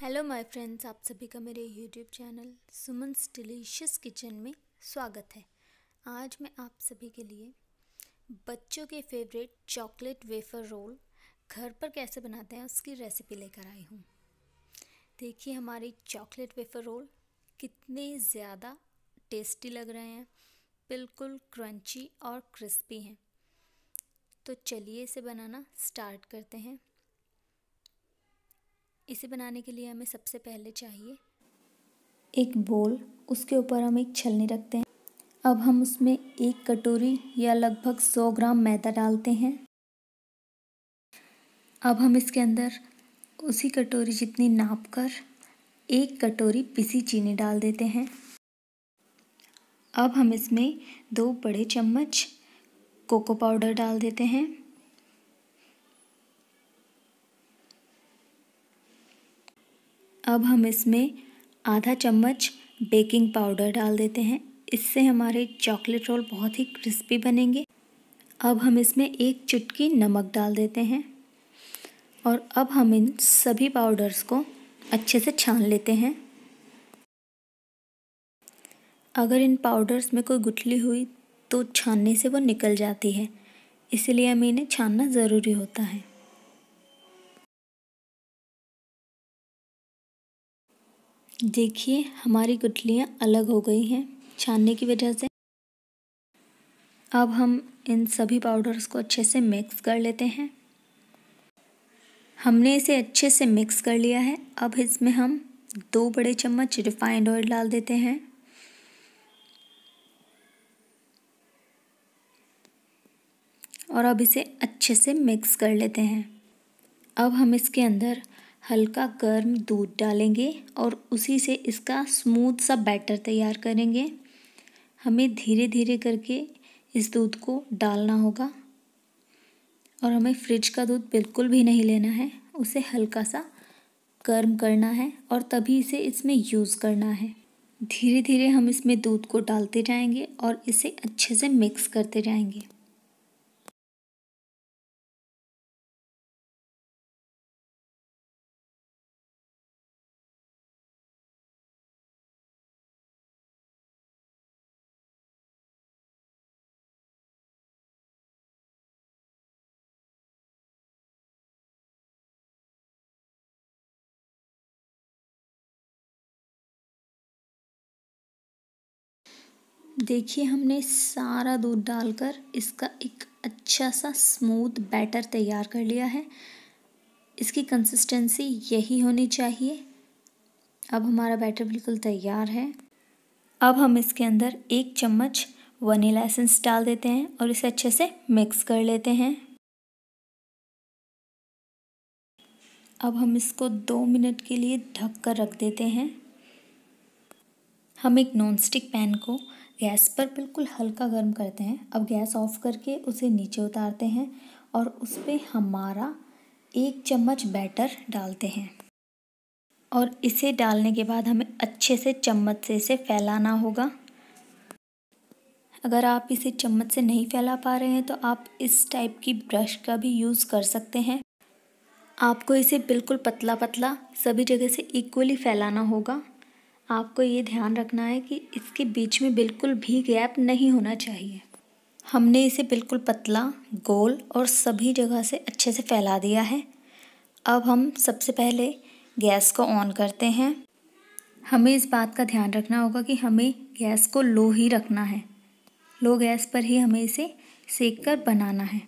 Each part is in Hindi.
हेलो माय फ्रेंड्स आप सभी का मेरे YouTube channel Suman's delicious kitchen में स्वागत है आज मैं आप सभी के लिए बच्चों के फेवरेट चॉकलेट वेफर रोल घर पर कैसे बनाते हैं उसकी रेसिपी लेकर आई हूँ देखिए हमारी चॉकलेट वेफर रोल कितने ज़्यादा टेस्टी लग रहे हैं बिल्कुल क्रंची और क्रिस्पी हैं तो चलिए इसे बनाना स्टार्ट करते हैं इसे बनाने के लिए हमें सबसे पहले चाहिए एक बोल उसके ऊपर हम एक छलनी रखते हैं अब हम उसमें एक कटोरी या लगभग सौ ग्राम मैदा डालते हैं अब हम इसके अंदर उसी कटोरी जितनी नाप कर एक कटोरी पिसी चीनी डाल देते हैं अब हम इसमें दो बड़े चम्मच कोको पाउडर डाल देते हैं अब हम इसमें आधा चम्मच बेकिंग पाउडर डाल देते हैं इससे हमारे चॉकलेट रोल बहुत ही क्रिस्पी बनेंगे अब हम इसमें एक चुटकी नमक डाल देते हैं और अब हम इन सभी पाउडर्स को अच्छे से छान लेते हैं अगर इन पाउडर्स में कोई गुठली हुई तो छानने से वो निकल जाती है इसलिए हमें इन्हें छानना ज़रूरी होता है देखिए हमारी गुठलियाँ अलग हो गई हैं छानने की वजह से अब हम इन सभी पाउडर्स को अच्छे से मिक्स कर लेते हैं हमने इसे अच्छे से मिक्स कर लिया है अब इसमें हम दो बड़े चम्मच रिफाइंड ऑयल डाल देते हैं और अब इसे अच्छे से मिक्स कर लेते हैं अब हम इसके अंदर हल्का गर्म दूध डालेंगे और उसी से इसका स्मूथ सा बैटर तैयार करेंगे हमें धीरे धीरे करके इस दूध को डालना होगा और हमें फ्रिज का दूध बिल्कुल भी नहीं लेना है उसे हल्का सा गर्म करना है और तभी इसे इसमें यूज़ करना है धीरे धीरे हम इसमें दूध को डालते जाएंगे और इसे अच्छे से मिक्स करते जाएंगे देखिए हमने सारा दूध डालकर इसका एक अच्छा सा स्मूथ बैटर तैयार कर लिया है इसकी कंसिस्टेंसी यही होनी चाहिए अब हमारा बैटर बिल्कुल तैयार है अब हम इसके अंदर एक चम्मच वनीला एसेंस डाल देते हैं और इसे अच्छे से मिक्स कर लेते हैं अब हम इसको दो मिनट के लिए ढक कर रख देते हैं हम एक नॉन स्टिक पैन को गैस पर बिल्कुल हल्का गर्म करते हैं अब गैस ऑफ करके उसे नीचे उतारते हैं और उस पर हमारा एक चम्मच बैटर डालते हैं और इसे डालने के बाद हमें अच्छे से चम्मच से इसे फैलाना होगा अगर आप इसे चम्मच से नहीं फैला पा रहे हैं तो आप इस टाइप की ब्रश का भी यूज़ कर सकते हैं आपको इसे बिल्कुल पतला पतला सभी जगह से इक्वली फैलाना होगा आपको ये ध्यान रखना है कि इसके बीच में बिल्कुल भी गैप नहीं होना चाहिए हमने इसे बिल्कुल पतला गोल और सभी जगह से अच्छे से फैला दिया है अब हम सबसे पहले गैस को ऑन करते हैं हमें इस बात का ध्यान रखना होगा कि हमें गैस को लो ही रखना है लो गैस पर ही हमें इसे सेक कर बनाना है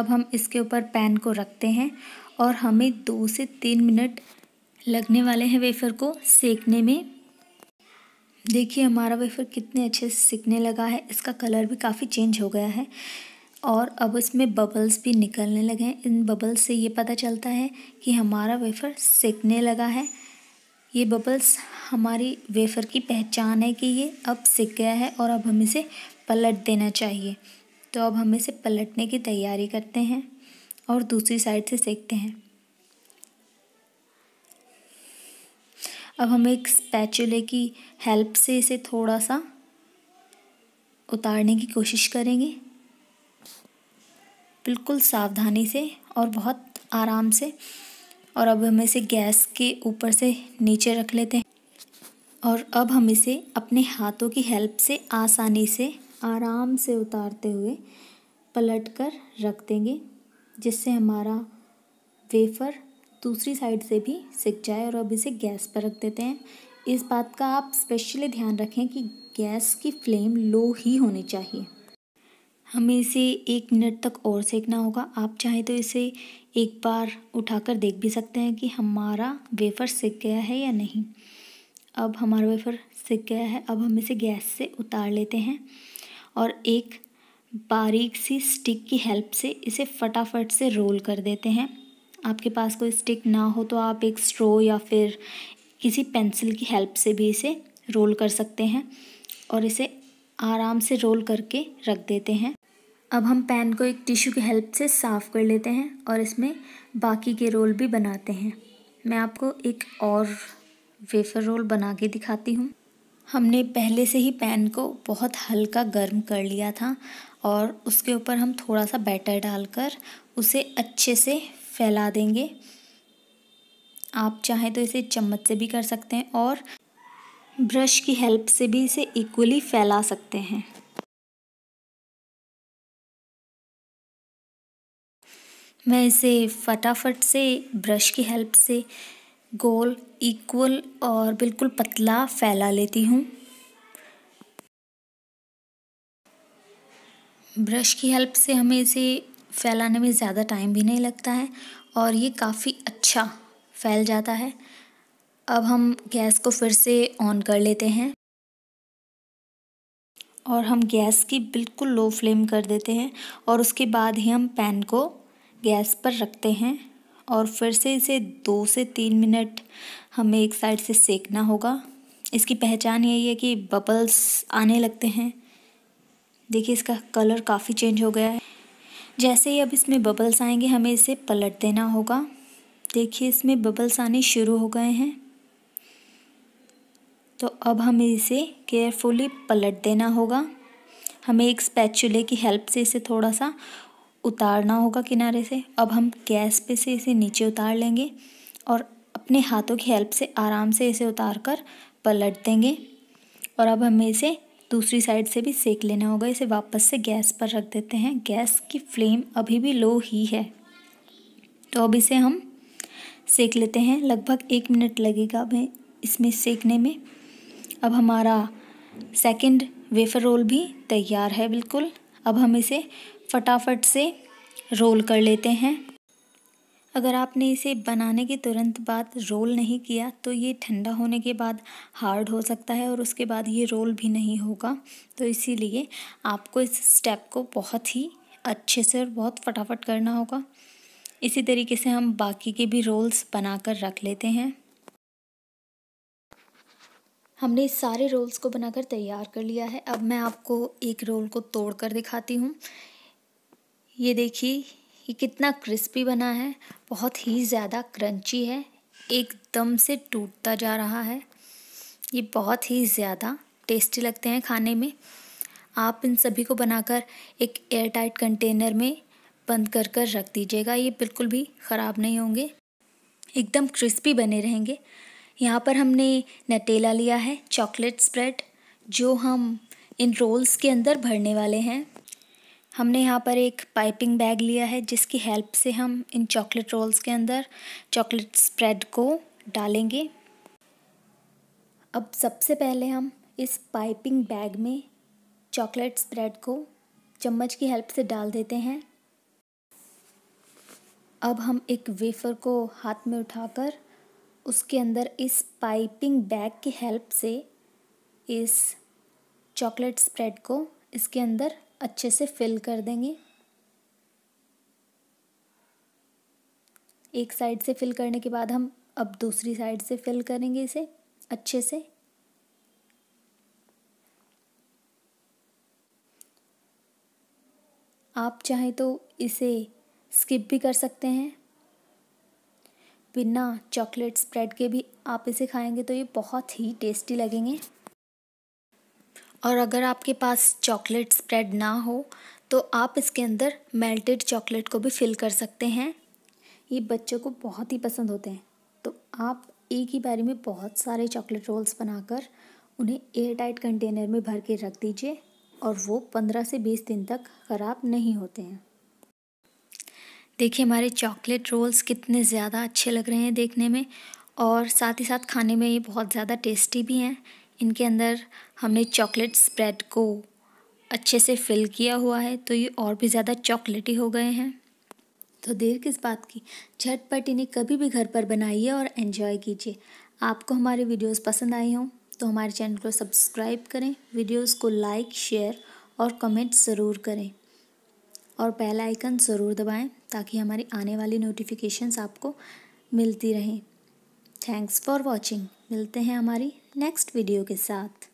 अब हम इसके ऊपर पैन को रखते हैं और हमें दो से तीन मिनट लगने वाले हैं वेफ़र को सेकने में देखिए हमारा वेफ़र कितने अच्छे से सिकने लगा है इसका कलर भी काफ़ी चेंज हो गया है और अब इसमें बबल्स भी निकलने लगे हैं इन बबल्स से ये पता चलता है कि हमारा वेफ़र सिकने लगा है ये बबल्स हमारी वेफ़र की पहचान है कि ये अब सिक गया है और अब हम इसे पलट देना चाहिए तो अब हम इसे पलटने की तैयारी करते हैं और दूसरी साइड से सेकते हैं अब हम एक स्पैचुले की हेल्प से इसे थोड़ा सा उतारने की कोशिश करेंगे बिल्कुल सावधानी से और बहुत आराम से और अब हम इसे गैस के ऊपर से नीचे रख लेते हैं और अब हम इसे अपने हाथों की हेल्प से आसानी से आराम से उतारते हुए पलट कर रख देंगे जिससे हमारा वेफ़र दूसरी साइड से भी सिक जाए और अब इसे गैस पर रख देते हैं इस बात का आप स्पेशली ध्यान रखें कि गैस की फ्लेम लो ही होनी चाहिए हमें इसे एक मिनट तक और सेकना होगा आप चाहें तो इसे एक बार उठाकर देख भी सकते हैं कि हमारा वेफ़र सिक गया है या नहीं अब हमारा वेफ़र सिक गया है अब हम इसे गैस से उतार लेते हैं और एक बारीक सी स्टिक की हेल्प से इसे फटाफट से रोल कर देते हैं आपके पास कोई स्टिक ना हो तो आप एक स्ट्रो या फिर किसी पेंसिल की हेल्प से भी इसे रोल कर सकते हैं और इसे आराम से रोल करके रख देते हैं अब हम पैन को एक टिश्यू की हेल्प से साफ़ कर लेते हैं और इसमें बाकी के रोल भी बनाते हैं मैं आपको एक और वेफर रोल बना के दिखाती हूँ हमने पहले से ही पैन को बहुत हल्का गर्म कर लिया था और उसके ऊपर हम थोड़ा सा बैटर डालकर उसे अच्छे से फैला देंगे आप चाहें तो इसे चम्मच से भी कर सकते हैं और ब्रश की हेल्प से भी इसे इक्वली फैला सकते हैं मैं इसे फटाफट से ब्रश की हेल्प से गोल इक्वल और बिल्कुल पतला फैला लेती हूँ ब्रश की हेल्प से हमें इसे फैलाने में ज़्यादा टाइम भी नहीं लगता है और ये काफ़ी अच्छा फैल जाता है अब हम गैस को फिर से ऑन कर लेते हैं और हम गैस की बिल्कुल लो फ्लेम कर देते हैं और उसके बाद ही हम पैन को गैस पर रखते हैं और फिर से इसे दो से तीन मिनट हमें एक साइड से सेकना होगा इसकी पहचान यही है कि बबल्स आने लगते हैं देखिए इसका कलर काफ़ी चेंज हो गया है जैसे ही अब इसमें बबल्स आएंगे हमें इसे पलट देना होगा देखिए इसमें बबल्स आने शुरू हो गए हैं तो अब हमें इसे केयरफुली पलट देना होगा हमें एक स्पैचुले की हेल्प से इसे थोड़ा सा उतारना होगा किनारे से अब हम गैस पे से इसे नीचे उतार लेंगे और अपने हाथों की हेल्प से आराम से इसे उतार कर पलट देंगे और अब हमें इसे दूसरी साइड से भी सेक लेना होगा इसे वापस से गैस पर रख देते हैं गैस की फ्लेम अभी भी लो ही है तो अब इसे हम सेक लेते हैं लगभग एक मिनट लगेगा अभी इसमें सेकने में अब हमारा सेकंड वेफर रोल भी तैयार है बिल्कुल अब हम इसे फटाफट से रोल कर लेते हैं अगर आपने इसे बनाने के तुरंत बाद रोल नहीं किया तो ये ठंडा होने के बाद हार्ड हो सकता है और उसके बाद ये रोल भी नहीं होगा तो इसीलिए आपको इस स्टेप को बहुत ही अच्छे से और बहुत फटाफट करना होगा इसी तरीके से हम बाकी के भी रोल्स बनाकर रख लेते हैं हमने सारे रोल्स को बनाकर तैयार कर लिया है अब मैं आपको एक रोल को तोड़ कर दिखाती हूँ ये देखिए ये कितना क्रिस्पी बना है बहुत ही ज़्यादा क्रंची है एकदम से टूटता जा रहा है ये बहुत ही ज़्यादा टेस्टी लगते हैं खाने में आप इन सभी को बनाकर एक एयर टाइट कंटेनर में बंद कर कर रख दीजिएगा ये बिल्कुल भी ख़राब नहीं होंगे एकदम क्रिस्पी बने रहेंगे यहाँ पर हमने नटेला लिया है चॉकलेट स्प्रेड जो हम इन रोल्स के अंदर भरने वाले हैं हमने यहाँ पर एक पाइपिंग बैग लिया है जिसकी हेल्प से हम इन चॉकलेट रोल्स के अंदर चॉकलेट स्प्रेड को डालेंगे अब सबसे पहले हम इस पाइपिंग बैग में चॉकलेट स्प्रेड को चम्मच की हेल्प से डाल देते हैं अब हम एक वेफर को हाथ में उठाकर उसके अंदर इस पाइपिंग बैग की हेल्प से इस चॉकलेट स्प्रेड को इसके अंदर अच्छे से फिल कर देंगे एक साइड से फिल करने के बाद हम अब दूसरी साइड से फिल करेंगे इसे अच्छे से आप चाहें तो इसे स्किप भी कर सकते हैं बिना चॉकलेट स्प्रेड के भी आप इसे खाएंगे तो ये बहुत ही टेस्टी लगेंगे और अगर आपके पास चॉकलेट स्प्रेड ना हो तो आप इसके अंदर मेल्टेड चॉकलेट को भी फिल कर सकते हैं ये बच्चों को बहुत ही पसंद होते हैं तो आप एक ही बारी में बहुत सारे चॉकलेट रोल्स बनाकर उन्हें एयर टाइट कंटेनर में भर के रख दीजिए और वो पंद्रह से बीस दिन तक ख़राब नहीं होते हैं देखिए हमारे चॉकलेट रोल्स कितने ज़्यादा अच्छे लग रहे हैं देखने में और साथ ही साथ खाने में ये बहुत ज़्यादा टेस्टी भी हैं इनके अंदर हमने चॉकलेट स्प्रेड को अच्छे से फिल किया हुआ है तो ये और भी ज़्यादा चॉकलेटी हो गए हैं तो देर किस बात की झटपट इन्हें कभी भी घर पर बनाइए और एंजॉय कीजिए आपको हमारे वीडियोस पसंद आई हों तो हमारे चैनल को सब्सक्राइब करें वीडियोस को लाइक शेयर और कमेंट ज़रूर करें और बेल आइकन ज़रूर दबाएं ताकि हमारी आने वाली नोटिफिकेशंस आपको मिलती रहें थैंक्स फॉर वॉचिंग मिलते हैं हमारी नेक्स्ट वीडियो के साथ